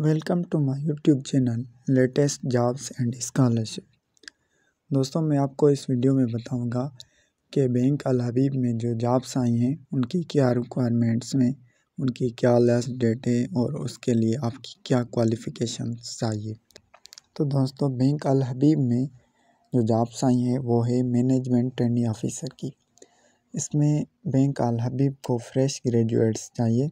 welcome to my YouTube channel latest jobs and scholarship दोस्तों मैं आपको इस वीडियो में बताऊंगा कि बैंक हबीब में जो जॉब्स आई हैं उनकी क्या रिक्वायरमेंट्स में उनकी क्या लास्ट डेट है और उसके लिए आपकी क्या क्वालिफ़िकेशन चाहिए तो दोस्तों बैंक अलहबीब में जो जॉब्स आई हैं वो है मैनेजमेंट ट्रेनिंग ऑफिसर की इसमें बैंक हबीब को फ्रेश ग्रेजुएट्स चाहिए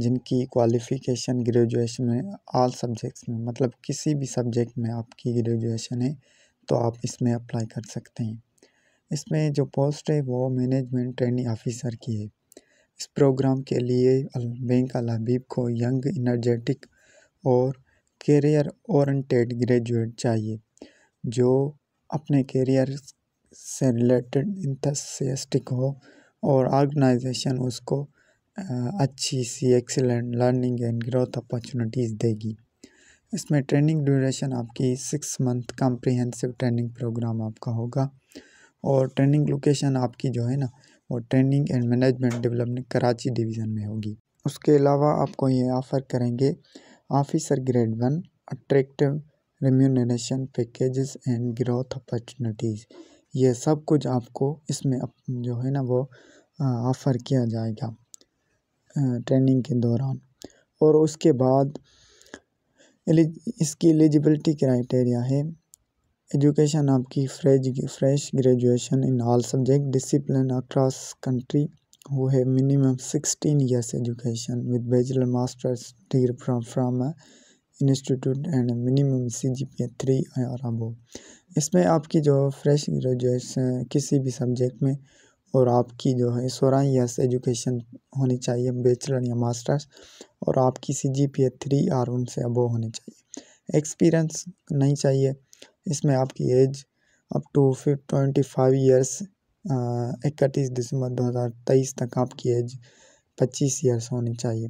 जिनकी क्वालिफ़िकेशन ग्रेजुएशन में आल सब्जेक्ट्स में मतलब किसी भी सब्जेक्ट में आपकी ग्रेजुएशन है तो आप इसमें अप्लाई कर सकते हैं इसमें जो पोस्ट है वो मैनेजमेंट ट्रेनिंग ऑफिसर की है इस प्रोग्राम के लिए बैंक अल हबीब को यंग इनर्जेटिक और कैरियर और ग्रेजुएट चाहिए जो अपने कैरियर से रिलेटेड इंथसियस्टिक हो और ऑर्गेनाइजेशन उसको अच्छी सी excellent learning and growth opportunities देगी इसमें ट्रेनिंग ड्यूरेशन आपकी six month comprehensive training programme आपका होगा और ट्रेनिंग लोकेशन आपकी जो है ना वो training and management development Karachi division में होगी उसके अलावा आपको ये ऑफ़र करेंगे officer grade one attractive remuneration packages and growth opportunities ये सब कुछ आपको इसमें जो है ना वो ऑफ़र किया जाएगा ट्रेनिंग के दौरान और उसके बाद इसकी एलिजिबिलिटी क्राइटेरिया है एजुकेशन आपकी fresh fresh graduation in all subject discipline across country वो है minimum sixteen years education with bachelor masters degree from from institute and minimum C G P three or above इसमें आपकी जो fresh graduation किसी भी subject में और आपकी जो है सोलह ईयर्स एजुकेशन होनी चाहिए बेचलर या मास्टर्स और आपकी C G P A three or उन से अबो होनी चाहिए एक्सपीरियंस नहीं चाहिए इसमें आपकी एज अप टू फिफ्ट ट्वेंटी फाइव ईयर्स इकतीस दिसंबर दो हज़ार तेईस तक आपकी एज पच्चीस ईयर्स होनी चाहिए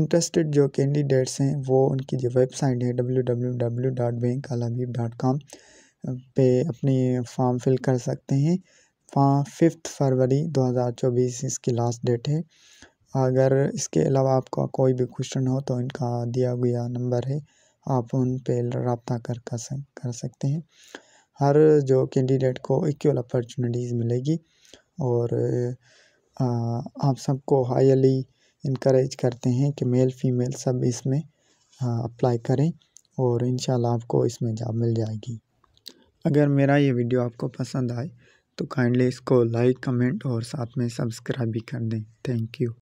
इंटरेस्टेड जो कैंडिडेट्स हैं वो उनकी जो वेबसाइट है W W W dot bank dot com पे अपनी फॉर्म फिल कर सकते हैं फिफ्थ फरवरी 2024 इसकी लास्ट डेट है अगर इसके अलावा आपका कोई भी क्वेश्चन हो तो इनका दिया गया नंबर है आप उन पर रबता कर कर सकते हैं हर जो कैंडिडेट को इक्वल अपॉर्चुनिटीज़ मिलेगी और आप सबको हाईली इनक्रेज करते हैं कि मेल फीमेल सब इसमें अप्लाई करें और इन आपको इसमें जॉब मिल जाएगी अगर मेरा ये वीडियो आपको पसंद आए तो काइंडली इसको लाइक कमेंट और साथ में सब्सक्राइब भी कर दें थैंक यू